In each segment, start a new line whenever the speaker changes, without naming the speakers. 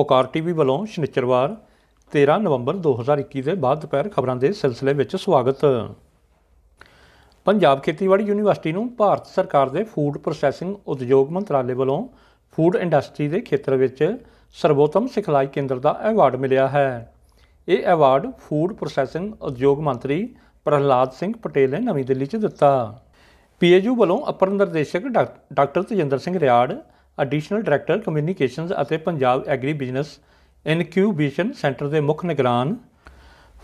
ਪੁਕਾਰ ਟੀਵੀ ਵੱਲੋਂ ਸ਼ਨੀਚਰਵਾਰ 13 ਨਵੰਬਰ 2021 ਦੇ ਬਾਅਦ ਦੁਪਹਿਰ ਖਬਰਾਂ ਦੇ ਸਿਲਸਿਲੇ ਵਿੱਚ ਸਵਾਗਤ ਪੰਜਾਬ ਖੇਤੀਬਾੜੀ ਯੂਨੀਵਰਸਿਟੀ ਨੂੰ ਭਾਰਤ ਸਰਕਾਰ ਦੇ ਫੂਡ ਪ੍ਰੋਸੈਸਿੰਗ ਉਦਯੋਗ ਮੰਤਰਾਲੇ ਵੱਲੋਂ ਫੂਡ ਇੰਡਸਟਰੀ ਦੇ ਖੇਤਰ ਵਿੱਚ ਸਰਵੋਤਮ ਸਿਖਲਾਈ ਕੇਂਦਰ ਦਾ ਅਵਾਰਡ ਮਿਲਿਆ ਹੈ ਇਹ ਅਵਾਰਡ ਫੂਡ ਪ੍ਰੋਸੈਸਿੰਗ ਉਦਯੋਗ ਮੰਤਰੀ ਪ੍ਰਹਲਾਦ ਸਿੰਘ ਪਟੇਲ ਨੇ ਨਵੀਂ ਦਿੱਲੀ 'ਚ ਦਿੱਤਾ ਪੀਏਯੂ ਵੱਲੋਂ ਅਪਰ ਨਿਰਦੇਸ਼ਕ doctor Tajinder Singh Riar additional director communications ਅਤੇ Punjab agri business incubation centre ਦੇ ਮੁੱਖ ਨਿਗਰਾਨ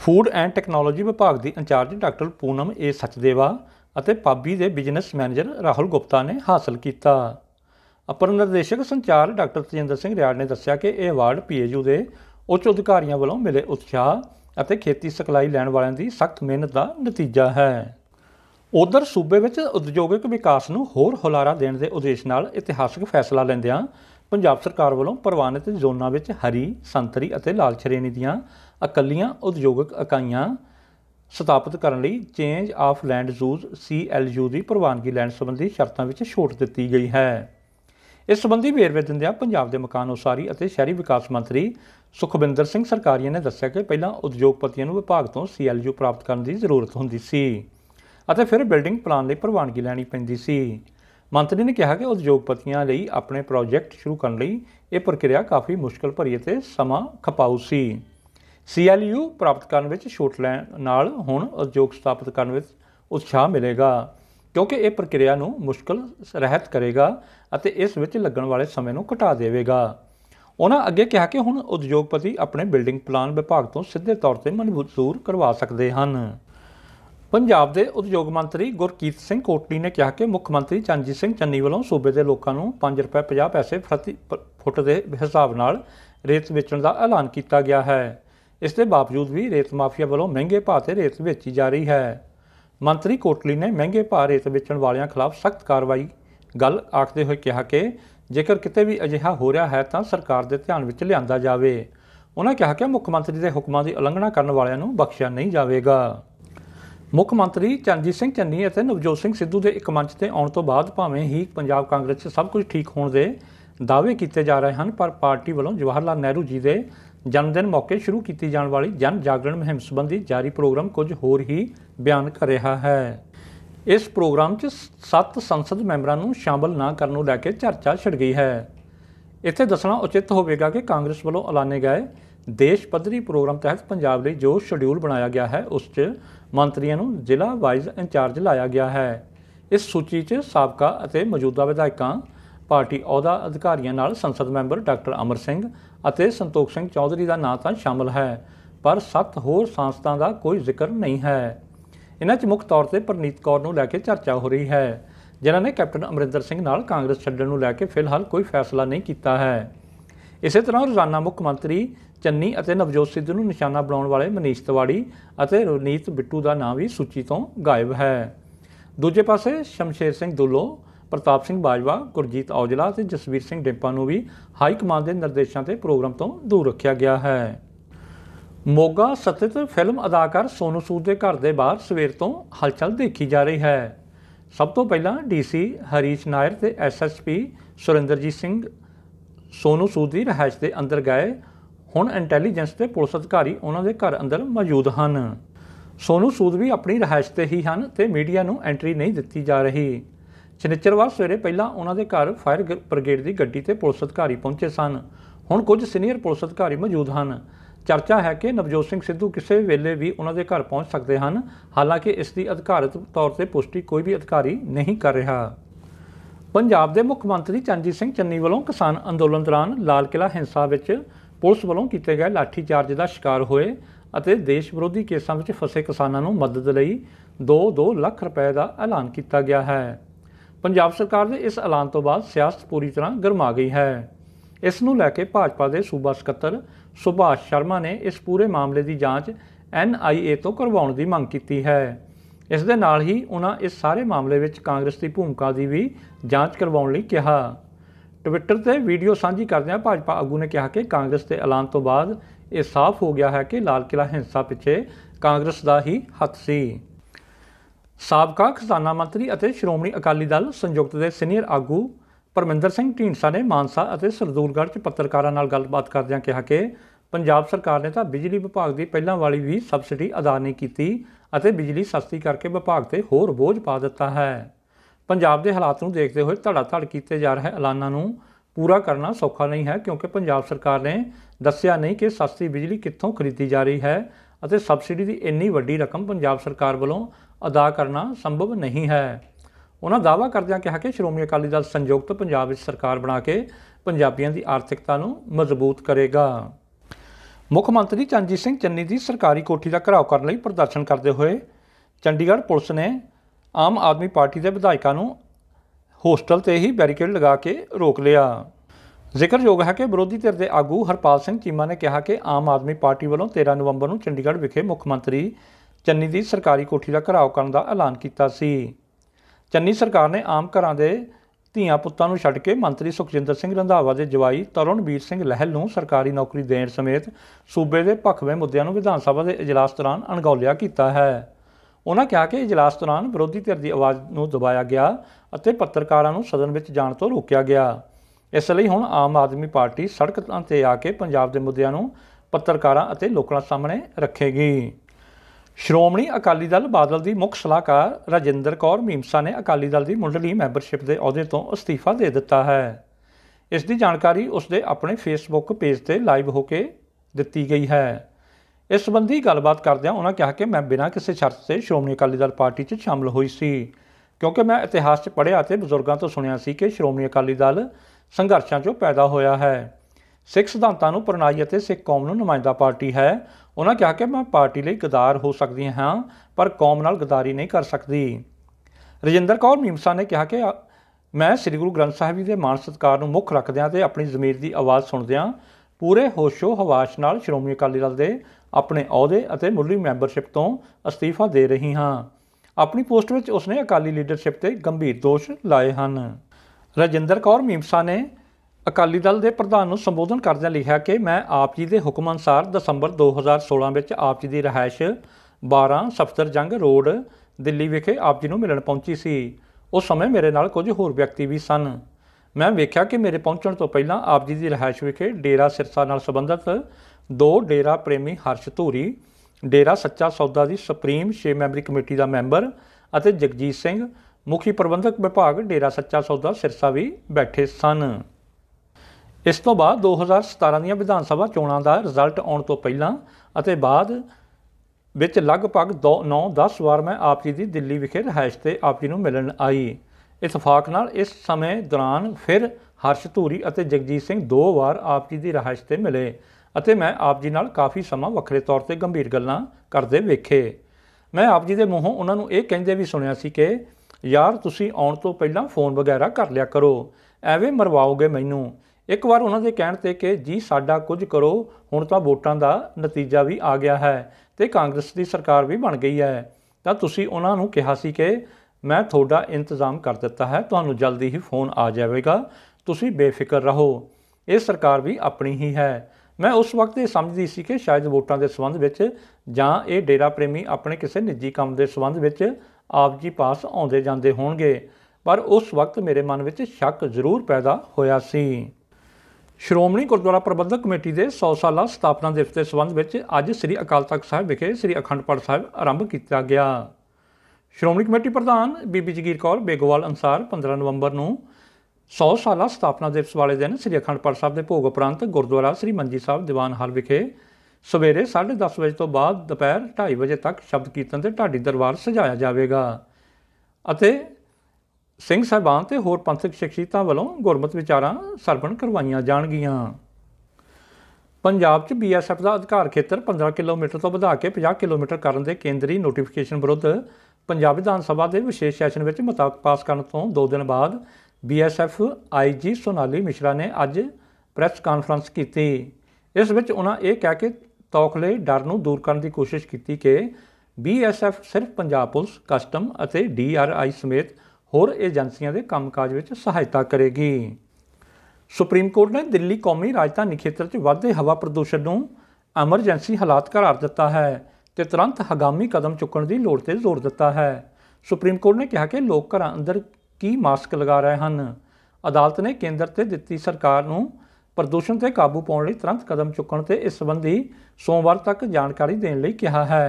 ਫੂਡ ਐਂਡ ਟੈਕਨੋਲੋਜੀ ਵਿਭਾਗ ਦੀ incharge doctor Poonam A Sachdeva ਅਤੇ ਪਾਬੀ ਦੇ ਬਿਜ਼ਨਸ ਮੈਨੇਜਰ ਰਾਹੁਲ ਗੁਪਤਾ ਨੇ ਹਾਸਲ ਕੀਤਾ ਅਪਰ ਨਿਰਦੇਸ਼ਕ ਸੰਚਾਰ ਡਾਕਟਰ ਤਜਿੰਦਰ ਸਿੰਘ ਰਿਆੜ ਨੇ ਦੱਸਿਆ ਕਿ ਇਹ ਅਵਾਰਡ ਪੀਏਯੂ ਦੇ ਉੱਚ ਅਧਿਕਾਰੀਆਂ ਵੱਲੋਂ ਮਿਲੇ ਉਤਸ਼ਾਹ ਅਤੇ ਖੇਤੀ ਸਿਖਲਾਈ ਲੈਣ ਵਾਲਿਆਂ ਦੀ ਸਖਤ ਮਿਹਨਤ ਦਾ ਨਤੀਜਾ ਹੈ ਉਧਰ ਸੂਬੇ ਵਿੱਚ ਉਦਯੋਗਿਕ ਵਿਕਾਸ ਨੂੰ ਹੋਰ ਹੁਲਾਰਾ ਦੇਣ ਦੇ ਉਦੇਸ਼ ਨਾਲ ਇਤਿਹਾਸਕ ਫੈਸਲਾ ਲੈਂਦਿਆਂ ਪੰਜਾਬ ਸਰਕਾਰ ਵੱਲੋਂ ਪ੍ਰਵਾਨਿਤ ਜ਼ੋਨਾਂ ਵਿੱਚ ਹਰੀ, ਸੰਤਰੀ ਅਤੇ ਲਾਲ ਸ਼੍ਰੇਣੀ ਦੀਆਂ ਇਕੱਲੀਆਂ ਉਦਯੋਗਿਕ ਇਕਾਈਆਂ ਸਥਾਪਿਤ ਕਰਨ ਲਈ change of land L U ਦੀ ਪ੍ਰਵਾਨਗੀ ਲੈਣ ਸੰਬੰਧੀ ਸ਼ਰਤਾਂ ਵਿੱਚ ਛੋਟ ਦਿੱਤੀ ਗਈ ਹੈ। ਇਸ ਸੰਬੰਧੀ ਵੇਰਵੇ ਦਿੰਦਿਆਂ ਪੰਜਾਬ ਦੇ ਮਕਾਨ ਉਸਾਰੀ ਅਤੇ ਸ਼ਹਿਰੀ ਵਿਕਾਸ ਮੰਤਰੀ ਸੁਖਵਿੰਦਰ ਸਿੰਘ ਸਰਕਾਰੀਆ ਨੇ ਦੱਸਿਆ ਕਿ ਪਹਿਲਾਂ ਉਦਯੋਗਪਤੀਆਂ ਨੂੰ ਵਿਭਾਗ ਤੋਂ ਯੂ ਪ੍ਰਾਪਤ ਕਰਨ ਦੀ ਜ਼ਰੂਰਤ ਹੁੰਦੀ ਸੀ। ਅਤੇ ਫਿਰ ਬਿਲਡਿੰਗ ਪਲਾਨ ਲਈ ਪ੍ਰਵਾਨਗੀ ਲੈਣੀ ਪੈਂਦੀ ਸੀ ਮੰਤਰੀ ਨੇ ਕਿਹਾ ਕਿ ਉਦਯੋਗਪਤੀਆਂ ਲਈ ਆਪਣੇ ਪ੍ਰੋਜੈਕਟ ਸ਼ੁਰੂ ਕਰਨ ਲਈ ਇਹ ਪ੍ਰਕਿਰਿਆ ਕਾਫੀ ਮੁਸ਼ਕਲ ਭਰੀ ਅਤੇ ਸਮਾਂ ਖਪਾਊ ਸੀ ਸੀਐਲਯੂ ਪ੍ਰਾਪਤ ਕਰਨ ਵਿੱਚ ਛੋਟ ਲੈਣ ਨਾਲ ਹੁਣ ਉਦਯੋਗ ਸਥਾਪਿਤ ਕਰਨ ਵਿੱਚ ਉਤਸ਼ਾਹ ਮਿਲੇਗਾ ਕਿਉਂਕਿ ਇਹ ਪ੍ਰਕਿਰਿਆ ਨੂੰ ਮੁਸ਼ਕਲ ਰਹਿਤ ਕਰੇਗਾ ਅਤੇ ਇਸ ਵਿੱਚ ਲੱਗਣ ਵਾਲੇ ਸਮੇਂ ਨੂੰ ਘਟਾ ਦੇਵੇਗਾ ਉਹਨਾਂ ਅੱਗੇ ਕਿਹਾ ਕਿ ਹੁਣ ਉਦਯੋਗਪਤੀ ਆਪਣੇ ਬਿਲਡਿੰਗ ਪਲਾਨ ਵਿਭਾਗ ਤੋਂ ਸਿੱਧੇ ਤੌਰ ਤੇ ਮਨਜ਼ੂਰ ਕਰਵਾ ਸਕਦੇ ਹਨ ਪੰਜਾਬ ਦੇ ਉਦਯੋਗ ਮੰਤਰੀ ਗੁਰਕੀਰਤ ਸਿੰਘ ਕੋਟਲੀ ਨੇ ਕਿਹਾ ਕਿ ਮੁੱਖ ਮੰਤਰੀ ਚੰਨਜੀਤ ਸਿੰਘ ਚੰਨੀ ਵੱਲੋਂ ਸੂਬੇ ਦੇ ਲੋਕਾਂ ਨੂੰ 5 ਰੁਪਏ 50 ਪੈਸੇ ਪ੍ਰਤੀ ਫੁੱਟ ਦੇ ਹਿਸਾਬ ਨਾਲ ਰੇਤ ਵੇਚਣ ਦਾ ਐਲਾਨ ਕੀਤਾ ਗਿਆ ਹੈ ਇਸ ਦੇ ਬਾਵਜੂਦ ਵੀ ਰੇਤ ਮਾਫੀਆ ਵੱਲੋਂ ਮਹਿੰਗੇ ਭਾਅ ਤੇ ਰੇਤ ਵੇਚੀ ਜਾ ਰਹੀ ਹੈ ਮੰਤਰੀ ਕੋਟਲੀ ਨੇ ਮਹਿੰਗੇ ਭਾਅ ਰੇਤ ਵੇਚਣ ਵਾਲਿਆਂ ਖਿਲਾਫ ਸਖਤ ਕਾਰਵਾਈ ਗੱਲ ਆਖਦੇ ਹੋਏ ਕਿਹਾ ਕਿ ਜੇਕਰ ਕਿਤੇ ਵੀ ਅਜਿਹਾ ਹੋ ਰਿਹਾ ਹੈ ਤਾਂ ਸਰਕਾਰ ਦੇ ਧਿਆਨ ਵਿੱਚ ਲਿਆਂਦਾ ਜਾਵੇ ਉਹਨਾਂ ਕਿਹਾ ਕਿ ਮੁੱਖ ਮੰਤਰੀ ਦੇ ਹੁਕਮਾਂ ਦੀ ਉਲੰਘਣਾ ਕਰਨ ਵਾਲਿਆਂ ਨੂੰ ਬਖਸ਼ਿਆ ਨਹੀਂ ਜਾਵੇਗਾ ਮੁੱਖ ਮੰਤਰੀ ਚਰਨਜੀਤ ਸਿੰਘ ਚੰਨੀ ਅਤੇ ਨਵਜੋਤ ਸਿੰਘ ਸਿੱਧੂ ਦੇ ਇੱਕ ਮੰਚ ਤੇ ਆਉਣ ਤੋਂ ਬਾਅਦ ਭਾਵੇਂ ਹੀ ਪੰਜਾਬ ਕਾਂਗਰਸ 'ਚ ਸਭ ਕੁਝ ਠੀਕ ਹੋਣ ਦੇ ਦਾਅਵੇ ਕੀਤੇ ਜਾ ਰਹੇ ਹਨ ਪਰ ਪਾਰਟੀ ਵੱਲੋਂ ਜਵਾਹਰ ਲਾਲ ਨਹਿਰੂ ਜੀ ਦੇ ਜਨਮ ਦਿਨ ਮੌਕੇ ਸ਼ੁਰੂ ਕੀਤੀ ਜਾਣ ਵਾਲੀ ਜਨ ਜਾਗਰਣ ਮਹਿੰਮ ਸੰਬੰਧੀ ਜਾਰੀ ਪ੍ਰੋਗਰਾਮ ਕੁਝ ਹੋਰ ਹੀ ਬਿਆਨ ਕਰ ਰਿਹਾ ਹੈ ਇਸ ਪ੍ਰੋਗਰਾਮ 'ਚ 7 ਸੰਸਦ ਮੈਂਬਰਾਂ ਨੂੰ ਸ਼ਾਮਲ ਨਾ ਕਰਨ ਨੂੰ ਲੈ ਕੇ ਚਰਚਾ ਛਿੜ ਗਈ ਹੈ ਇੱਥੇ ਦੱਸਣਾ ਉਚਿਤ ਹੋਵੇਗਾ ਕਿ ਕਾਂਗਰਸ ਵੱਲੋਂ ਐਲਾਨੇ ਗਏ ਦੇਸ਼ ਪੱਧਰੀ ਪ੍ਰੋਗਰਾਮ ਤਹਿਤ ਪੰਜਾਬ ਲਈ ਜੋ ਸ਼ਡਿਊਲ ਬਣਾਇਆ ਗਿਆ ਹੈ ਉਸ 'ਚ ਮੰਤਰੀਆਂ ਨੂੰ ਜ਼ਿਲ੍ਹਾ ਵਾਈਜ਼ ਇੰਚਾਰਜ ਲਾਇਆ ਗਿਆ ਹੈ ਇਸ ਸੂਚੀ 'ਚ ਸਾਬਕਾ ਅਤੇ ਮੌਜੂਦਾ ਵਿਧਾਇਕਾਂ ਪਾਰਟੀ ਅਹੁਦਾ ਅਧਿਕਾਰੀਆਂ ਨਾਲ ਸੰਸਦ ਮੈਂਬਰ ਡਾਕਟਰ ਅਮਰ ਸਿੰਘ ਅਤੇ ਸੰਤੋਖ ਸਿੰਘ ਚੌਧਰੀ ਦਾ ਨਾਂ ਤਾਂ ਸ਼ਾਮਲ ਹੈ ਪਰ ਸੱਤ ਹੋਰ ਸੰਸਥਾਵਾਂ ਦਾ ਕੋਈ ਜ਼ਿਕਰ ਨਹੀਂ ਹੈ ਇਹਨਾਂ 'ਚ ਮੁੱਖ ਤੌਰ ਤੇ ਪ੍ਰਨੀਤ ਕੌਰ ਨੂੰ ਲੈ ਕੇ ਚਰਚਾ ਹੋ ਰਹੀ ਹੈ ਜਿਨ੍ਹਾਂ ਨੇ ਕੈਪਟਨ ਅਮਰਿੰਦਰ ਸਿੰਘ ਨਾਲ ਕਾਂਗਰਸ ਛੱਡਣ ਨੂੰ ਲੈ ਕੇ ਫਿਲਹਾਲ ਕੋਈ ਫੈਸਲਾ ਨਹੀਂ ਕੀਤਾ ਹੈ ਇਸੇ ਤਰ੍ਹਾਂ ਰੋਜ਼ਾਨਾ ਮੁੱਖ ਮੰਤਰੀ ਚੰਨੀ ਅਤੇ ਨਵਜੋਤ ਸਿੱਧੂ ਨੂੰ ਨਿਸ਼ਾਨਾ ਬਣਾਉਣ ਵਾਲੇ ਮਨੀਸ਼ ਤਿਵਾੜੀ ਅਤੇ ਰੋਨੀਤ ਬਿੱਟੂ ਦਾ ਨਾਮ ਵੀ ਸੂਚੀ ਤੋਂ ਗਾਇਬ ਹੈ ਦੂਜੇ ਪਾਸੇ ਸ਼ਮਸ਼ੇਰ ਸਿੰਘ ਦੁੱਲੋ ਪ੍ਰਤਾਪ ਸਿੰਘ ਬਾਜਵਾ ਗੁਰਜੀਤ ਔਜਲਾ ਤੇ ਜਸਵੀਰ ਸਿੰਘ ਡਿੰਪਾ ਨੂੰ ਵੀ ਹਾਈ ਕਮਾਂਡ ਦੇ ਨਿਰਦੇਸ਼ਾਂ ਤੇ ਪ੍ਰੋਗਰਾਮ ਤੋਂ ਦੂਰ ਰੱਖਿਆ ਗਿਆ ਹੈ ਮੋਗਾ ਸਥਿਤ ਫਿਲਮ ਅਦਾਕਾਰ ਸੋਨੂ ਸੂਦ ਦੇ ਘਰ ਦੇ ਬਾਹਰ ਸਵੇਰ ਤੋਂ ਹਲਚਲ ਦੇਖੀ ਜਾ ਰਹੀ ਹੈ ਸਭ ਤੋਂ ਪਹਿਲਾਂ ਡੀਸੀ ਹਰੀਸ਼ ਨਾਇਰ ਤੇ ਐਸਐਸਪੀ ਸੁਰਿੰਦਰਜੀਤ ਸਿੰਘ ਸੋਨੂ ਸੂਦ ਦੀ ਰਹਿਸ਼ ਦੇ ਅੰਦਰ ਗਏ ਹੁਣ ਇੰਟੈਲੀਜੈਂਸ ਦੇ ਪੁਲਿਸ ਅਧਿਕਾਰੀ ਉਹਨਾਂ ਦੇ ਘਰ ਅੰਦਰ ਮੌਜੂਦ ਹਨ ਸੋਨੂ ਸੂਦ ਵੀ ਆਪਣੀ ਰਹਿਸ਼ ਤੇ ਹੀ ਹਨ ਤੇ ਮੀਡੀਆ ਨੂੰ ਐਂਟਰੀ ਨਹੀਂ ਦਿੱਤੀ ਜਾ ਰਹੀ ਸ਼ਨੀਚਰਵਾਰ ਸਵੇਰੇ ਪਹਿਲਾਂ ਉਹਨਾਂ ਦੇ ਘਰ ਫਾਇਰ ਬ੍ਰਿਗੇਡ ਦੀ ਗੱਡੀ ਤੇ ਪੁਲਿਸ ਅਧਿਕਾਰੀ ਪਹੁੰਚੇ ਸਨ ਹੁਣ ਕੁਝ ਸੀਨੀਅਰ ਪੁਲਿਸ ਅਧਿਕਾਰੀ ਮੌਜੂਦ ਹਨ ਚਰਚਾ ਹੈ ਕਿ ਨਵਜੋਤ ਸਿੰਘ ਸਿੱਧੂ ਕਿਸੇ ਵੇਲੇ ਵੀ ਉਹਨਾਂ ਦੇ ਘਰ ਪਹੁੰਚ ਸਕਦੇ ਹਨ ਹਾਲਾਂਕਿ ਇਸ ਦੀ ਅਧਿਕਾਰਤ ਤੌਰ ਤੇ ਪੁਸ਼ਟੀ ਕੋਈ ਵੀ ਅਧਿਕਾਰੀ ਨਹੀਂ ਕਰ ਰਿਹਾ ਪੰਜਾਬ ਦੇ ਮੁੱਖ ਮੰਤਰੀ ਚੰਜੀਤ ਸਿੰਘ ਚੰਨੀ ਵੱਲੋਂ ਕਿਸਾਨ ਅੰਦੋਲਨ ਦੌਰਾਨ ਲਾਲ ਕਿਲਾ ਹਿੰਸਾ ਵਿੱਚ ਪੁਲਿਸ ਵੱਲੋਂ ਕੀਤੇ ਗਏ ਲਾਠੀ ਚਾਰਜ ਦਾ ਸ਼ਿਕਾਰ ਹੋਏ ਅਤੇ ਦੇਸ਼ ਵਿਰੋਧੀ ਕੇਸਾਂ ਵਿੱਚ ਫਸੇ ਕਿਸਾਨਾਂ ਨੂੰ ਮਦਦ ਲਈ 2-2 ਲੱਖ ਰੁਪਏ ਦਾ ਐਲਾਨ ਕੀਤਾ ਗਿਆ ਹੈ ਪੰਜਾਬ ਸਰਕਾਰ ਦੇ ਇਸ ਐਲਾਨ ਤੋਂ ਬਾਅਦ ਸਿਆਸਤ ਪੂਰੀ ਤਰ੍ਹਾਂ ਗਰਮਾ ਗਈ ਹੈ ਇਸ ਨੂੰ ਲੈ ਕੇ ਭਾਜਪਾ ਦੇ ਸੂਬਾ ਸਕੱਤਰ ਸੁਭਾਸ਼ ਸ਼ਰਮਾ ਨੇ ਇਸ ਪੂਰੇ ਮਾਮਲੇ ਦੀ ਜਾਂਚ ਐਨਆਈਏ ਤੋਂ ਕਰਵਾਉਣ ਦੀ ਮੰਗ ਕੀਤੀ ਹੈ ਇਸ ਦੇ ਨਾਲ ਹੀ ਉਹਨਾਂ ਇਸ ਸਾਰੇ ਮਾਮਲੇ ਵਿੱਚ ਕਾਂਗਰਸ ਦੀ ਭੂਮਿਕਾ ਦੀ ਵੀ ਜਾਂਚ ਕਰਵਾਉਣ ਲਈ ਕਿਹਾ ਟਵਿੱਟਰ ਤੇ ਵੀਡੀਓ ਸਾਂਝੀ ਕਰਦਿਆਂ ਭਾਜਪਾ ਆਗੂ ਨੇ ਕਿਹਾ ਕਿ ਕਾਂਗਰਸ ਦੇ ਐਲਾਨ ਤੋਂ ਬਾਅਦ ਇਹ ਸਾਫ਼ ਹੋ ਗਿਆ ਹੈ ਕਿ ਲਾਲ ਕਿਲਾ ਹਿੰਸਾ ਪਿੱਛੇ ਕਾਂਗਰਸ ਦਾ ਹੀ ਹੱਥ ਸੀ ਸਾਬਕਾ ਖਜ਼ਾਨਾ ਮੰਤਰੀ ਅਤੇ ਸ਼੍ਰੋਮਣੀ ਅਕਾਲੀ ਦਲ ਸੰਯੁਕਤ ਦੇ ਸੀਨੀਅਰ ਆਗੂ ਪਰਮਿੰਦਰ ਸਿੰਘ ਢੀਂਡਸਾ ਨੇ ਮਾਨਸਾ ਅਤੇ ਸਰਦੂਲਗੜ੍ਹ 'ਚ ਪੱਤਰਕਾਰਾਂ ਨਾਲ ਗੱਲਬਾਤ ਕਰਦਿਆਂ ਕਿਹਾ ਕਿ ਪੰਜਾਬ ਸਰਕਾਰ ਨੇ ਤਾਂ ਬਿਜਲੀ ਵਿਭਾਗ ਦੀ ਪਹਿਲਾਂ ਵਾਲੀ ਵੀ ਸਬਸਿਡੀ ਅਦਾ ਨਹੀਂ ਕੀਤੀ ਅਤੇ ਬਿਜਲੀ ਸਸਤੀ ਕਰਕੇ ਵਿਭਾਗ ਤੇ ਹੋਰ ਬੋਝ ਪਾ ਦਿੱਤਾ ਹੈ ਪੰਜਾਬ ਦੇ ਹਾਲਾਤ ਨੂੰ ਦੇਖਦੇ ਹੋਏ ਧੜਾ ਧੜ ਕੀਤੇ ਜਾ ਰਹੇ ਐਲਾਨਾਂ ਨੂੰ ਪੂਰਾ ਕਰਨਾ ਸੌਖਾ ਨਹੀਂ ਹੈ ਕਿਉਂਕਿ ਪੰਜਾਬ ਸਰਕਾਰ ਨੇ ਦੱਸਿਆ ਨਹੀਂ ਕਿ ਸਸਤੀ ਬਿਜਲੀ ਕਿੱਥੋਂ ਖਰੀਦੀ ਜਾ ਰਹੀ ਹੈ ਅਤੇ ਸਬਸਿਡੀ ਦੀ ਇੰਨੀ ਵੱਡੀ ਰਕਮ ਪੰਜਾਬ ਸਰਕਾਰ ਵੱਲੋਂ ਅਦਾ ਕਰਨਾ ਸੰਭਵ ਨਹੀਂ ਹੈ ਉਹਨਾਂ ਦਾਵਾ ਕਰਦਿਆਂ ਕਿਹਾ ਕਿ ਸ਼੍ਰੋਮਣੀ ਅਕਾਲੀ ਦਲ ਸੰਯੁਕਤ ਪੰਜਾਬ ਵਿੱਚ ਸਰਕਾਰ ਬਣਾ ਕੇ ਪੰਜਾਬੀਆਂ ਦੀ ਆਰਥਿਕਤਾ ਨੂੰ ਮਜ਼ਬੂਤ ਕਰੇਗਾ ਮੁੱਖ ਮੰਤਰੀ ਚੰਜੀਤ ਸਿੰਘ ਚੰਨੀ ਦੀ ਸਰਕਾਰੀ ਕੋਠੀ ਦਾ ਘਰਾਓ ਕਰਨ ਲਈ ਪ੍ਰਦਰਸ਼ਨ ਕਰਦੇ ਹੋਏ ਚੰਡੀਗੜ੍ਹ ਪੁਲਿਸ ਨੇ ਆਮ ਆਦਮੀ ਪਾਰਟੀ ਦੇ ਵਿਧਾਇਕਾਂ ਨੂੰ ਹੋਸਟਲ ਤੇ ਹੀ ਬੈਰੀਕੇਡ ਲਗਾ ਕੇ ਰੋਕ ਲਿਆ ਜ਼ਿਕਰਯੋਗ ਹੈ ਕਿ ਵਿਰੋਧੀ ਧਿਰ ਦੇ ਆਗੂ ਹਰਪਾਲ ਸਿੰਘ ਚੀਮਾ ਨੇ ਕਿਹਾ ਕਿ ਆਮ ਆਦਮੀ ਪਾਰਟੀ ਵੱਲੋਂ 13 ਨਵੰਬਰ ਨੂੰ ਚੰਡੀਗੜ੍ਹ ਵਿਖੇ ਮੁੱਖ ਮੰਤਰੀ ਚੰਨੀ ਦੀ ਸਰਕਾਰੀ ਕੋਠੀ ਦਾ ਘਰਾਓ ਕਰਨ ਦਾ ਐਲਾਨ ਕੀਤਾ ਸੀ ਚੰਨੀ ਸਰਕਾਰ ਨੇ ਆਮ ਘਰਾਂ ਦੇ ਧੀਆਂ ਪੁੱਤਾਂ ਨੂੰ ਛੱਡ ਕੇ ਮੰਤਰੀ ਸੁਖਜਿੰਦਰ ਸਿੰਘ ਰੰਧਾਵਾ ਦੇ ਜਵਾਈ ਤਰਨਵੀਰ ਸਿੰਘ ਲਹਿਲ ਨੂੰ ਸਰਕਾਰੀ ਨੌਕਰੀ ਦੇਣ ਸਮੇਤ ਸੂਬੇ ਦੇ ਭਖਵੇਂ ਮੁੱਦਿਆਂ ਨੂੰ ਵਿਧਾਨ ਸਭਾ ਦੇ اجلاس ਦੌਰਾਨ ਅਣਗੌਲਿਆ ਕੀਤਾ ਹੈ ਉਹਨਾਂ ਕਿਹਾ ਕਿ اجلاس ਦੌਰਾਨ ਵਿਰੋਧੀ ਧਿਰ ਦੀ ਆਵਾਜ਼ ਨੂੰ ਦਬਾਇਆ ਗਿਆ ਅਤੇ ਪੱਤਰਕਾਰਾਂ ਨੂੰ ਸਦਨ ਵਿੱਚ ਜਾਣ ਤੋਂ ਰੋਕਿਆ ਗਿਆ ਇਸ ਲਈ ਹੁਣ ਆਮ ਆਦਮੀ ਪਾਰਟੀ ਸੜਕਾਂ ਤੇ ਆ ਕੇ ਪੰਜਾਬ ਦੇ ਮੁੱਦਿਆਂ ਨੂੰ ਪੱਤਰਕਾਰਾਂ ਅਤੇ ਲੋਕਾਂ ਸਾਹਮਣੇ ਰੱਖੇਗੀ ਸ਼੍ਰੋਮਣੀ ਅਕਾਲੀ ਦਲ ਬਾਦਲ ਦੀ ਮੁੱਖ ਸਲਾਹਕਾਰ ਰਜਿੰਦਰ ਕੌਰ ਮੀਮਸਾ ਨੇ ਅਕਾਲੀ ਦਲ ਦੀ ਮੁੰਡਲੀ ਮੈਂਬਰਸ਼ਿਪ ਦੇ ਅਹੁਦੇ ਤੋਂ ਅਸਤੀਫਾ ਦੇ ਦਿੱਤਾ ਹੈ ਇਸ ਦੀ ਜਾਣਕਾਰੀ ਉਸ ਦੇ ਆਪਣੇ ਫੇਸਬੁੱਕ ਪੇਜ ਤੇ ਲਾਈਵ ਹੋ ਕੇ ਦਿੱਤੀ ਗਈ ਹੈ ਇਸ ਸੰਬੰਧੀ ਗੱਲਬਾਤ ਕਰਦਿਆਂ ਉਹਨਾਂ ਕਿਹਾ ਕਿ ਮੈਂ ਬਿਨਾਂ ਕਿਸੇ ਸ਼ਰਤ ਤੇ ਸ਼੍ਰੋਮਣੀ ਅਕਾਲੀ ਦਲ ਪਾਰਟੀ 'ਚ ਸ਼ਾਮਲ ਹੋਈ ਸੀ ਕਿਉਂਕਿ ਮੈਂ ਇਤਿਹਾਸ 'ਚ ਪੜ੍ਹਿਆ ਤੇ ਬਜ਼ੁਰਗਾਂ ਤੋਂ ਸੁਣਿਆ ਸੀ ਕਿ ਸ਼੍ਰੋਮਣੀ ਅਕਾਲੀ ਦਲ ਸੰਘਰਸ਼ਾਂ 'ਚੋਂ ਪੈਦਾ ਹੋਇਆ ਹੈ ਸਿੱਖ ਸਿਧਾਂਤਾਂ ਨੂੰ ਪ੍ਰਣਾਈ ਅਤੇ ਸਿੱਖ ਕੌਮ ਨੂੰ ਨੁਮਾਇੰਦਾ ਪਾਰਟੀ ਹੈ ਉਹਨਾਂ ਕਿਹਾ ਕਿ ਮੈਂ ਪਾਰਟੀ ਲਈ ਗਦਾਰ ਹੋ ਸਕਦੀ ਹਾਂ ਪਰ ਕੌਮ ਨਾਲ ਗਦਾਰੀ ਨਹੀਂ ਕਰ ਸਕਦੀ ਰਜਿੰਦਰ ਕੌਰ ਮੀਮਸਾ ਨੇ ਕਿਹਾ ਕਿ ਮੈਂ ਸ੍ਰੀ ਗੁਰੂ ਗ੍ਰੰਥ ਸਾਹਿਬ ਜੀ ਦੇ ਮਾਨ ਸਤਕਾਰ ਨੂੰ ਮੁੱਖ ਰੱਖਦਿਆਂ ਤੇ ਆਪਣੀ ਜ਼ਮੀਰ ਦੀ ਆਵਾਜ਼ ਸੁਣਦਿਆਂ ਪੂਰੇ ਹੋਸ਼ੋ ਹਵਾਸ਼ ਨਾਲ ਸ਼੍ਰੋਮਣੀ ਅਕਾਲੀ ਦਲ ਦੇ ਆਪਣੇ ਅਹੁਦੇ ਅਤੇ ਮੁੱਢਲੀ ਮੈਂਬਰਸ਼ਿਪ ਤੋਂ ਅਸਤੀਫਾ ਦੇ ਰਹੀ ਹਾਂ ਆਪਣੀ ਪੋਸਟ ਵਿੱਚ ਉਸਨੇ ਅਕਾਲੀ ਲੀਡਰਸ਼ਿਪ ਤੇ ਗੰਭੀਰ ਦੋਸ਼ ਲਾਏ ਹਨ ਰਜਿੰਦਰ ਕੌਰ ਮੀਮਸਾ ਨੇ ਅਕਾਲੀ ਦਲ ਦੇ ਪ੍ਰਧਾਨ ਨੂੰ ਸੰਬੋਧਨ ਕਰਦਿਆਂ ਲਿਖਿਆ ਕਿ ਮੈਂ ਆਪ ਜੀ ਦੇ ਹੁਕਮ ਅਨਸਾਰ ਦਸੰਬਰ 2016 ਵਿੱਚ ਆਪ ਜੀ ਦੀ ਰਹਾਇਸ਼ 12 ਸਫਦਰ ਜੰਗ ਰੋਡ ਦਿੱਲੀ ਵਿਖੇ ਆਪ ਜੀ ਨੂੰ ਮਿਲਣ ਪਹੁੰਚੀ ਸੀ ਉਸ ਸਮੇਂ ਮੇਰੇ ਨਾਲ ਕੁਝ ਹੋਰ ਵਿਅਕਤੀ ਵੀ ਸਨ ਮੈਂ ਵੇਖਿਆ ਕਿ ਮੇਰੇ ਪਹੁੰਚਣ ਤੋਂ ਪਹਿਲਾਂ ਆਪ ਜੀ ਦੀ ਰਹਾਇਸ਼ ਵਿਖੇ ਡੇਰਾ ਸਿਰਸਾ ਨਾਲ ਸੰਬੰਧਿਤ ਦੋ ਡੇਰਾ ਪ੍ਰੇਮੀ ਹਰਸ਼ ਧੂਰੀ ਡੇਰਾ ਸੱਚਾ ਸੌਦਾ ਦੀ ਸੁਪਰੀਮ 6 ਮੈਂਬਰੀ ਕਮੇਟੀ ਦਾ ਮੈਂਬਰ ਅਤੇ ਜਗਜੀਤ ਸਿੰਘ ਮੁਖੀ ਪ੍ਰਬੰਧਕ ਵਿਭਾਗ ਡੇਰਾ ਸੱਚਾ ਸੌਦਾ ਸਿਰਸਾ ਵੀ ਬੈਠੇ ਸਨ ਇਸ ਤੋਂ ਬਾਅਦ 2017 ਦੀਆਂ ਵਿਧਾਨ ਸਭਾ ਚੋਣਾਂ ਦਾ ਰਿਜ਼ਲਟ ਆਉਣ ਤੋਂ ਪਹਿਲਾਂ ਅਤੇ ਬਾਅਦ ਵਿੱਚ ਲਗਭਗ 9-10 ਵਾਰ ਮੈਂ ਆਪ ਜੀ ਦੀ ਦਿੱਲੀ ਵਿਖੇ ਰਹਾਇਸ਼ ਤੇ ਆਪ ਜੀ ਨੂੰ ਮਿਲਣ ਆਈ ਇਤਫਾਕ ਨਾਲ ਇਸ ਸਮੇਂ ਦੌਰਾਨ ਫਿਰ ਹਰਸ਼ ਧੂਰੀ ਅਤੇ ਜਗਜੀਤ ਸਿੰਘ ਦੋ ਵਾਰ ਆਪ ਜੀ ਦੀ ਰਹਾਇਸ਼ ਤੇ ਮਿਲੇ ਅਤੇ ਮੈਂ ਆਪ ਜੀ ਨਾਲ ਕਾਫੀ ਸਮਾਂ ਵੱਖਰੇ ਤੌਰ ਤੇ ਗੰਭੀਰ ਗੱਲਾਂ ਕਰਦੇ ਵੇਖੇ ਮੈਂ ਆਪ ਜੀ ਦੇ ਮੂੰਹੋਂ ਉਹਨਾਂ ਨੂੰ ਇਹ ਕਹਿੰਦੇ ਵੀ ਸੁਣਿਆ ਸੀ ਕਿ ਯਾਰ ਤੁਸੀਂ ਆਉਣ ਤੋਂ ਪਹਿਲਾਂ ਫੋਨ ਵਗੈਰਾ ਕਰ ਲਿਆ ਕਰੋ ਐਵੇਂ ਮਰਵਾਓਗੇ ਮੈਨੂੰ ਇੱਕ ਵਾਰ ਉਹਨਾਂ ਦੇ ਕਹਿਣ ਤੇ ਕਿ ਜੀ ਸਾਡਾ ਕੁਝ ਕਰੋ ਹੁਣ ਤਾਂ ਵੋਟਾਂ ਦਾ ਨਤੀਜਾ ਵੀ ਆ ਗਿਆ ਹੈ ਤੇ ਕਾਂਗਰਸ ਦੀ ਸਰਕਾਰ ਵੀ ਬਣ ਗਈ ਹੈ ਤਾਂ ਤੁਸੀਂ ਉਹਨਾਂ ਨੂੰ ਕਿਹਾ ਸੀ ਕਿ ਮੈਂ ਤੁਹਾਡਾ ਇੰਤਜ਼ਾਮ ਕਰ ਦਿੱਤਾ ਹੈ ਤੁਹਾਨੂੰ ਜਲਦੀ ਹੀ ਫੋਨ ਆ ਜਾਵੇਗਾ ਤੁਸੀਂ ਬੇਫਿਕਰ ਰਹੋ ਇਹ ਸਰਕਾਰ ਵੀ ਆਪਣੀ ਹੀ ਹੈ ਮੈਂ ਉਸ ਵਕਤ ਇਹ ਸਮਝਦੀ ਸੀ ਕਿ ਸ਼ਾਇਦ ਵੋਟਾਂ ਦੇ ਸਬੰਧ ਵਿੱਚ ਜਾਂ ਇਹ ਡੇਰਾ ਪ੍ਰੇਮੀ ਆਪਣੇ ਕਿਸੇ ਨਿੱਜੀ ਕੰਮ ਦੇ ਸਬੰਧ ਵਿੱਚ ਆਪ ਜੀ ਪਾਸ ਆਉਂਦੇ ਜਾਂਦੇ ਹੋਣਗੇ ਪਰ ਉਸ ਵਕਤ ਮੇਰੇ ਮਨ ਵਿੱਚ ਸ਼ੱਕ ਜ਼ਰੂਰ ਪੈਦਾ ਹੋਇਆ ਸੀ ਸ਼੍ਰੋਮਣੀ ਗੁਰਦੁਆਰਾ ਪ੍ਰਬੰਧਕ ਕਮੇਟੀ ਦੇ 100 ਸਾਲਾ ਸਥਾਪਨਾ ਦਿਵਸ ਦੇ ਸਬੰਧ ਵਿੱਚ ਅੱਜ ਸ੍ਰੀ ਅਕਾਲ ਤਖਤ ਸਾਹਿਬ ਵਿਖੇ ਸ੍ਰੀ ਅਖੰਡ ਪਾਠ ਸਾਹਿਬ ਆਰੰਭ ਕੀਤਾ ਗਿਆ ਸ਼੍ਰੋਮਣੀ ਕਮੇਟੀ ਪ੍ਰਧਾਨ ਬੀਬੀ ਜਗੀਰ ਕੌਰ ਬੇਗਵਾਲ ਅਨਸਾਰ 15 ਨਵੰਬਰ ਨੂੰ 100 ਸਾਲਾ ਸਥਾਪਨਾ ਦਿਵਸ ਵਾਲੇ ਦਿਨ ਸ੍ਰੀ ਅਖੰਡ ਪਾਠ ਸਾਹਿਬ ਦੇ ਭੋਗ ਉਪਰੰਤ ਗੁਰਦੁਆਰਾ ਸ੍ਰੀ ਮੰਜੀ ਸਾਹਿਬ ਦੀਵਾਨ ਹਾਲ ਵਿਖੇ ਸਵੇਰੇ 10:30 ਵਜੇ ਤੋਂ ਬਾਅਦ ਦੁਪਹਿਰ 2:30 ਵਜੇ ਤੱਕ ਸ਼ਬਦ ਕੀਰਤਨ ਤੇ ਢਾਡੀ ਦਰਬਾਰ ਸਜਾਇਆ ਜਾਵੇਗਾ ਅਤੇ ਸਿੰਘ ਸਾਹਿਬਾਂ ਤੇ ਹੋਰ ਪੰਥਕ ਸ਼ਖਸੀਅਤਾਂ ਵੱਲੋਂ ਗੁਰਮਤ ਵਿਚਾਰਾਂ ਸਰਵਣ ਕਰਵਾਈਆਂ ਜਾਣਗੀਆਂ ਪੰਜਾਬ 'ਚ ਬੀਐਸਐਫ ਦਾ ਅਧਿਕਾਰ ਖੇਤਰ 15 ਕਿਲੋਮੀਟਰ ਤੋਂ ਵਧਾ ਕੇ 50 ਕਿਲੋਮੀਟਰ ਕਰਨ ਦੇ ਕੇਂਦਰੀ ਨੋਟੀਫਿਕੇਸ਼ਨ ਵਿਰੁੱਧ ਪੰਜਾਬ ਵਿਧਾਨ ਸਭਾ ਦੇ ਵਿਸ਼ੇਸ਼ ਸੈਸ਼ਨ ਵਿੱਚ ਮਤਾਕ ਪਾਸ ਕਰਨ ਤੋਂ 2 ਦਿਨ ਬਾਅਦ ਬੀਐਸਐਫ ਆਈਜੀ ਸੋਨਾਲੀ ਮਿਸ਼ਰਾ ਨੇ ਅੱਜ ਪ੍ਰੈਸ ਕਾਨਫਰੰਸ ਕੀਤੀ ਇਸ ਵਿੱਚ ਉਹਨਾਂ ਇਹ ਕਹਿ ਕੇ ਤੌਖਲੇ ਡਰ ਨੂੰ ਦੂਰ ਕਰਨ ਦੀ ਕੋਸ਼ਿਸ਼ ਕੀਤੀ ਕਿ ਬੀਐਸਐਫ ਸਿਰਫ ਪੰਜਾਬ ਪੁਲਿਸ ਕਸਟਮ ਅਤੇ ਡੀਆਰਆਈ ਸਮੇਤ ਹੋਰ ਏਜੰਸੀਆਂ ਦੇ ਕੰਮਕਾਜ ਵਿੱਚ ਸਹਾਇਤਾ ਕਰੇਗੀ ਸੁਪਰੀਮ ਕੋਰਟ ਨੇ ਦਿੱਲੀ ਕੌਮੀ ਰਾਜਧਾਨੀ ਖੇਤਰ 'ਚ ਵੱਧਦੇ ਹਵਾ ਪ੍ਰਦੂਸ਼ਣ ਨੂੰ ਐਮਰਜੈਂਸੀ ਹਾਲਾਤ ਘਰਾਰ ਦਿੱਤਾ ਹੈ ਤੇ ਤੁਰੰਤ ਹਗਾਮੀ ਕਦਮ ਚੁੱਕਣ ਦੀ ਲੋੜ ਤੇ ਜ਼ੋਰ ਦਿੱਤਾ ਹੈ ਸੁਪਰੀਮ ਕੋਰਟ ਨੇ ਕਿਹਾ ਕਿ ਲੋਕ ਘਰਾਂ ਅੰਦਰ ਕੀ ਮਾਸਕ ਲਗਾ ਰਹੇ ਹਨ ਅਦਾਲਤ ਨੇ ਕੇਂਦਰ ਤੇ ਦਿੱਤੀ ਸਰਕਾਰ ਨੂੰ ਪ੍ਰਦੂਸ਼ਣ ਤੇ ਕਾਬੂ ਪਾਉਣ ਲਈ ਤੁਰੰਤ ਕਦਮ ਚੁੱਕਣ ਤੇ ਇਸ ਸੰਬੰਧੀ ਸੋਮਵਾਰ ਤੱਕ ਜਾਣਕਾਰੀ ਦੇਣ ਲਈ ਕਿਹਾ ਹੈ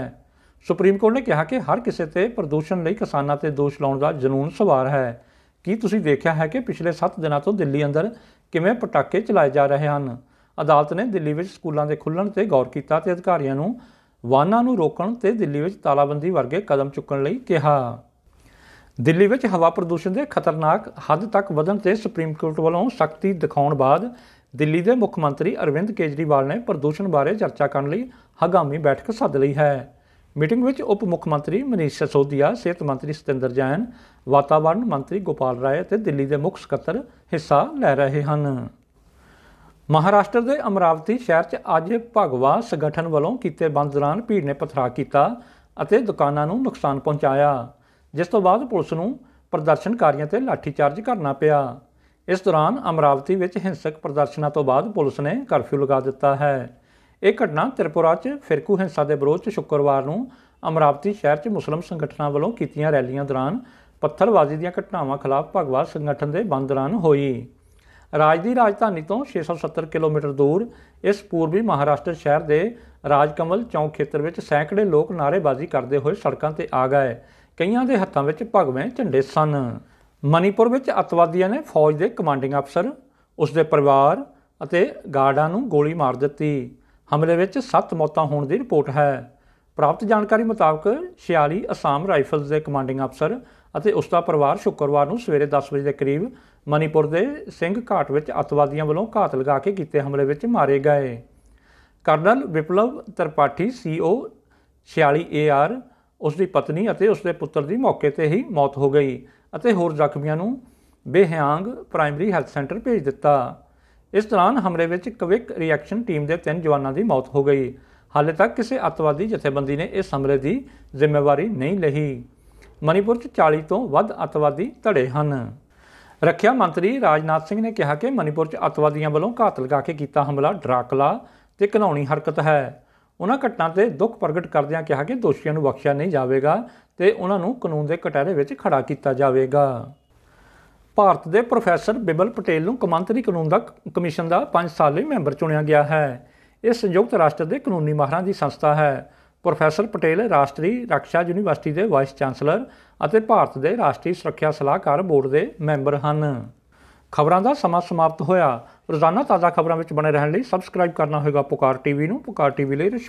ਸੁਪਰੀਮ ਕੋਰਟ ਨੇ ਕਿਹਾ ਕਿ ਹਰ ਕਿਸੇ ਤੇ ਪ੍ਰਦੂਸ਼ਣ ਲਈ ਕਿਸਾਨਾਂ ਤੇ ਦੋਸ਼ ਲਾਉਣ ਦਾ ਜਨੂਨ ਸਵਾਰ ਹੈ ਕੀ ਤੁਸੀਂ ਦੇਖਿਆ ਹੈ ਕਿ ਪਿਛਲੇ 7 ਦਿਨਾਂ ਤੋਂ ਦਿੱਲੀ ਅੰਦਰ ਕਿਵੇਂ ਪਟਾਕੇ ਚਲਾਏ ਜਾ ਰਹੇ ਹਨ ਅਦਾਲਤ ਨੇ ਦਿੱਲੀ ਵਿੱਚ ਸਕੂਲਾਂ ਦੇ ਖੁੱਲਣ ਤੇ ਗੌਰ ਕੀਤਾ ਤੇ ਅਧਿਕਾਰੀਆਂ ਨੂੰ ਵਾਹਨਾਂ ਨੂੰ ਰੋਕਣ ਤੇ ਦਿੱਲੀ ਵਿੱਚ ਤਾਲਾਬੰਦੀ ਵਰਗੇ ਕਦਮ ਚੁੱਕਣ ਲਈ ਕਿਹਾ ਦਿੱਲੀ ਵਿੱਚ ਹਵਾ ਪ੍ਰਦੂਸ਼ਣ ਦੇ ਖਤਰਨਾਕ ਹੱਦ ਤੱਕ ਵਧਣ ਤੇ ਸੁਪਰੀਮ ਕੋਰਟ ਵੱਲੋਂ ਸਖਤੀ ਦਿਖਾਉਣ ਬਾਅਦ ਦਿੱਲੀ ਦੇ ਮੁੱਖ ਮੰਤਰੀ ਅਰਵਿੰਦ ਕੇਜਰੀਵਾਲ ਨੇ ਪ੍ਰਦੂਸ਼ਣ ਬਾਰੇ ਚਰਚਾ ਕਰਨ ਲਈ ਹਗਾਮੀ ਬੈਠਕ ਸੱਦ ਲਈ ਹੈ ਮੀਟਿੰਗ ਵਿੱਚ ਉਪ ਮੁੱਖ ਮੰਤਰੀ ਮਨੀਸ਼ ਸਸੋਦੀਆ ਸਿਹਤ ਮੰਤਰੀ ਸਤਿੰਦਰ ਜੈਨ ਵਾਤਾਵਰਣ ਮੰਤਰੀ ਗੋਪਾਲ ਰਾਏ ਅਤੇ ਦਿੱਲੀ ਦੇ ਮੁੱਖ ਸਕੱਤਰ ਹਿੱਸਾ ਲੈ ਰਹੇ ਹਨ ਮਹਾਰਾਸ਼ਟਰ ਦੇ ਅਮਰਾਵਤੀ ਸ਼ਹਿਰ 'ਚ ਅੱਜ ਭਗਵਾ ਸੰਗਠਨ ਵੱਲੋਂ ਕੀਤੇ ਬੰਦ ਦੌਰਾਨ ਭੀੜ ਨੇ ਪਥਰਾ ਕੀਤਾ ਅਤੇ ਦੁਕਾਨਾਂ ਨੂੰ ਨੁਕਸਾਨ ਪਹੁੰਚਾਇਆ ਜਿਸ ਤੋਂ ਬਾਅਦ ਪੁਲਿਸ ਨੂੰ ਪ੍ਰਦਰਸ਼ਨਕਾਰੀਆਂ ਤੇ ਲਾਠੀ ਚਾਰਜ ਕਰਨਾ ਪਿਆ ਇਸ ਦੌਰਾਨ ਅਮਰਾਵਤੀ ਵਿੱਚ ਹਿੰਸਕ ਪ੍ਰਦਰਸ਼ਨਾਂ ਤੋਂ ਬਾਅਦ ਪੁਲਿਸ ਨੇ ਕਰਫਿਊ ਲਗਾ ਦਿੱਤਾ ਹੈ ਇਹ ਘਟਨਾ ਤ੍ਰਿਪੁਰਾ 'ਚ ਫਿਰਕੂ ਹਿੰਸਾ ਦੇ ਵਿਰੋਧ 'ਚ ਸ਼ੁੱਕਰਵਾਰ ਨੂੰ ਅਮਰਾਵਤੀ ਸ਼ਹਿਰ 'ਚ ਮੁਸਲਮ ਸੰਗਠਨਾਂ ਵੱਲੋਂ ਕੀਤੀਆਂ ਰੈਲੀਆਂ ਦੌਰਾਨ ਪੱਥਰਬਾਜ਼ੀ ਦੀਆਂ ਘਟਨਾਵਾਂ ਖਿਲਾਫ ਭਗਵਾ ਸੰਗਠਨ ਦੇ ਬੰਦ ਦੌਰਾਨ ਹੋਈ ਰਾਜ ਦੀ ਰਾਜਧਾਨੀ ਤੋਂ 670 ਕਿਲੋਮੀਟਰ ਦੂਰ ਇਸ ਪੂਰਬੀ ਮਹਾਰਾਸ਼ਟਰ ਸ਼ਹਿਰ ਦੇ ਰਾਜਕਮਲ ਚੌਂਕ ਖੇਤਰ ਵਿੱਚ ਸੈਂਕੜੇ ਲੋਕ ਨਾਰੇਬਾਜ਼ੀ ਕਰਦੇ ਹੋਏ ਸੜਕਾਂ ਤੇ ਆ ਗਏ ਕਈਆਂ ਦੇ ਹੱਥਾਂ ਵਿੱਚ ਭਗਵੇਂ ਝੰਡੇ ਸਨ ਮਨੀਪੁਰ ਵਿੱਚ ਅਤਵਾਦੀਆਂ ਨੇ ਫੌਜ ਦੇ ਕਮਾਂਡਿੰਗ ਅਫਸਰ ਉਸ ਦੇ ਪਰਿਵਾਰ ਅਤੇ ਗਾਰਡਾਂ ਨੂੰ ਗੋਲੀ ਮਾਰ ਦਿੱਤੀ ਹਮਲੇ ਵਿੱਚ 7 ਮੌਤਾਂ ਹੋਣ ਦੀ ਰਿਪੋਰਟ ਹੈ ਪ੍ਰਾਪਤ ਜਾਣਕਾਰੀ ਮੁਤਾਬਕ 46 ਅਸਾਮ ਰਾਈਫਲਸ ਦੇ ਕਮਾਂਡਿੰਗ ਅਫਸਰ ਅਤੇ ਉਸ ਦਾ ਪਰਿਵਾਰ ਸ਼ੁੱਕਰਵਾਰ ਨੂੰ ਸਵੇਰੇ 10 ਵਜੇ ਦੇ ਕਰੀਬ ਮਨੀਪੁਰ ਦੇ ਸਿੰਘ ਘਾਟ ਵਿੱਚ ਅਤਵਾਦੀਆਂ ਵੱਲੋਂ ਘਾਤ ਲਗਾ ਕੇ ਕੀਤੇ ਹਮਲੇ ਵਿੱਚ ਮਾਰੇ ਗਏ ਕਰਨਲ ਵਿਪਲਵ ਤਰਪਾਠੀ ਸੀਓ 46 ਏਆਰ ਉਸ ਦੀ ਪਤਨੀ ਅਤੇ ਉਸ ਦੇ ਪੁੱਤਰ ਦੀ ਮੌਕੇ ਤੇ ਹੀ ਮੌਤ ਹੋ ਗਈ ਅਤੇ ਹੋਰ ਜ਼ਖਮੀਆਂ ਨੂੰ ਬੇਹਾਂਗ ਪ੍ਰਾਇਮਰੀ ਹੈਲਥ ਸੈਂਟਰ ਭੇਜ ਦਿੱਤਾ ਇਸ ਦੌਰਾਨ ਹਮਲੇ ਵਿੱਚ ਕਵਿਕ ਰਿਐਕਸ਼ਨ ਟੀਮ ਦੇ ਤਿੰਨ ਜਵਾਨਾਂ ਦੀ ਮੌਤ ਹੋ ਗਈ ਹਾਲੇ ਤੱਕ ਕਿਸੇ ਅਤਵਾਦੀ ਜਥੇਬੰਦੀ ਨੇ ਇਸ ਹਮਲੇ ਦੀ ਜ਼ਿੰਮੇਵਾਰੀ ਨਹੀਂ ਲਈ ਮਨੀਪੁਰ 'ਚ 40 ਤੋਂ ਵੱਧ ਅਤਵਾਦੀ ਧੜੇ ਹਨ ਰੱਖਿਆ ਮੰਤਰੀ ਰਾਜਨਾਥ ਸਿੰਘ ਨੇ ਕਿਹਾ ਕਿ ਮਨੀਪੁਰ 'ਚ ਅਤਵਾਦੀਆਂ ਵੱਲੋਂ ਘਾਤ ਲਗਾ ਕੇ ਕੀਤਾ ਹਮਲਾ ਡਰਾਕਲਾ ਤੇ ਘਨਾਉਣੀ ਹਰਕਤ ਹੈ ਉਹਨਾਂ ਘਟਨਾ ਤੇ ਦੁੱਖ ਪ੍ਰਗਟ ਕਰਦਿਆਂ ਕਿਹਾ ਕਿ ਦੋਸ਼ੀਆਂ ਨੂੰ ਬਖਸ਼ਿਆ ਨਹੀਂ ਜਾਵੇਗਾ ਤੇ ਉਹਨਾਂ ਨੂੰ ਕਾਨੂੰਨ ਦੇ ਕਟਹਿਰੇ ਵਿੱਚ ਖੜਾ ਕੀਤਾ ਜਾਵੇਗਾ ਭਾਰਤ ਦੇ ਪ੍ਰੋਫੈਸਰ ਬਿਬਲ ਪਟੇਲ ਨੂੰ ਕਮਾਂਤਰੀ ਕਾਨੂੰਨ ਦਾ ਕਮਿਸ਼ਨ ਦਾ 5 ਸਾਲ ਲਈ ਮੈਂਬਰ ਚੁਣਿਆ ਗਿਆ ਹੈ ਇਹ ਸੰਯੁਕਤ ਰਾਸ਼ਟਰ ਦੇ ਕਾਨੂੰਨੀ ਮਾਹਰਾਂ ਦੀ ਸੰਸਥਾ ਹੈ ਪ੍ਰੋਫੈਸਰ ਪਟੇਲ ਰਾਸ਼ਟਰੀ ਰੱਖਿਆ ਯੂਨੀਵਰਸਿਟੀ ਦੇ ਵਾਈਸ ਚਾਂਸਲਰ ਅਤੇ ਭਾਰਤ ਦੇ ਰਾਸ਼ਟਰੀ ਸੁਰੱਖਿਆ ਸਲਾਹਕਾਰ ਬੋਰਡ ਦੇ ਮੈਂਬਰ ਹਨ ਖਬਰਾਂ ਦਾ ਸਮਾਂ ਸਮਾਪਤ ਹੋਇਆ ਰੋਜ਼ਾਨਾ ਤਾਜ਼ਾ ਖਬਰਾਂ ਵਿੱਚ ਬਣੇ ਰਹਿਣ ਲਈ ਸਬਸਕ੍ਰਾਈਬ ਕਰਨਾ ਹੋਵੇਗਾ ਪੁਕਾਰ ਟੀਵੀ ਨੂੰ ਪੁਕਾਰ ਟੀਵੀ ਲਈ